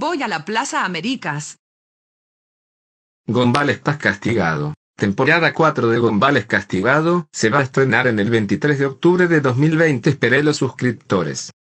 Voy a la Plaza Américas. Gombal estás castigado. Temporada 4 de es Castigado se va a estrenar en el 23 de octubre de 2020. Esperé los suscriptores.